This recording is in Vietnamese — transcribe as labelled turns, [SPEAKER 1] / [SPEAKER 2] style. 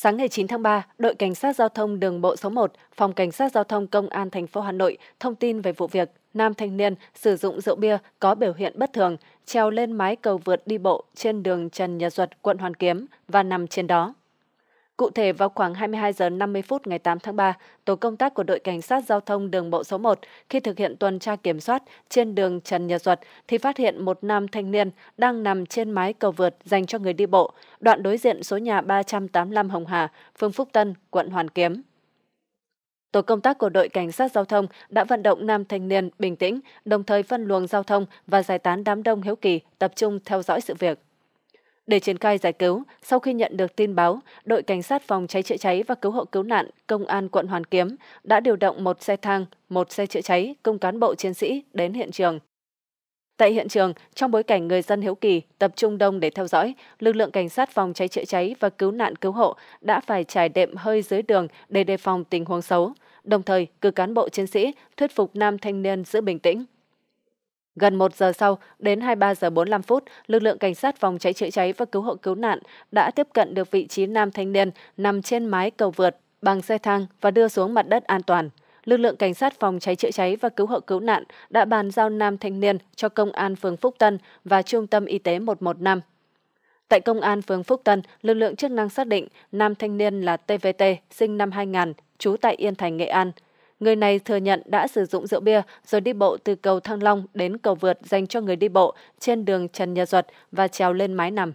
[SPEAKER 1] Sáng ngày 9 tháng 3, đội cảnh sát giao thông đường bộ số 1, phòng cảnh sát giao thông công an thành phố Hà Nội thông tin về vụ việc nam thanh niên sử dụng rượu bia có biểu hiện bất thường, treo lên mái cầu vượt đi bộ trên đường Trần Nhật Duật, quận Hoàn Kiếm và nằm trên đó. Cụ thể, vào khoảng 22 giờ 50 phút ngày 8 tháng 3, tổ công tác của đội cảnh sát giao thông đường bộ số 1 khi thực hiện tuần tra kiểm soát trên đường Trần Nhật Duật thì phát hiện một nam thanh niên đang nằm trên mái cầu vượt dành cho người đi bộ, đoạn đối diện số nhà 385 Hồng Hà, phường Phúc Tân, quận Hoàn Kiếm. Tổ công tác của đội cảnh sát giao thông đã vận động nam thanh niên bình tĩnh, đồng thời phân luồng giao thông và giải tán đám đông hiếu kỳ tập trung theo dõi sự việc. Để triển khai giải cứu, sau khi nhận được tin báo, đội cảnh sát phòng cháy chữa cháy và cứu hộ cứu nạn Công an quận Hoàn Kiếm đã điều động một xe thang, một xe chữa cháy cùng cán bộ chiến sĩ đến hiện trường. Tại hiện trường, trong bối cảnh người dân hiếu kỳ tập trung đông để theo dõi, lực lượng cảnh sát phòng cháy chữa cháy và cứu nạn cứu hộ đã phải trải đệm hơi dưới đường để đề phòng tình huống xấu. Đồng thời, cử cán bộ chiến sĩ thuyết phục nam thanh niên giữ bình tĩnh, Gần 1 giờ sau, đến 23 giờ 45 phút, lực lượng cảnh sát phòng cháy chữa cháy và cứu hộ cứu nạn đã tiếp cận được vị trí nam thanh niên nằm trên mái cầu vượt bằng xe thang và đưa xuống mặt đất an toàn. Lực lượng cảnh sát phòng cháy chữa cháy và cứu hộ cứu nạn đã bàn giao nam thanh niên cho công an phường Phúc Tân và trung tâm y tế 115. Tại công an phường Phúc Tân, lực lượng chức năng xác định nam thanh niên là TVT, sinh năm 2000, trú tại Yên Thành, Nghệ An – Người này thừa nhận đã sử dụng rượu bia rồi đi bộ từ cầu Thăng Long đến cầu vượt dành cho người đi bộ trên đường Trần Nhật Duật và trèo lên mái nằm.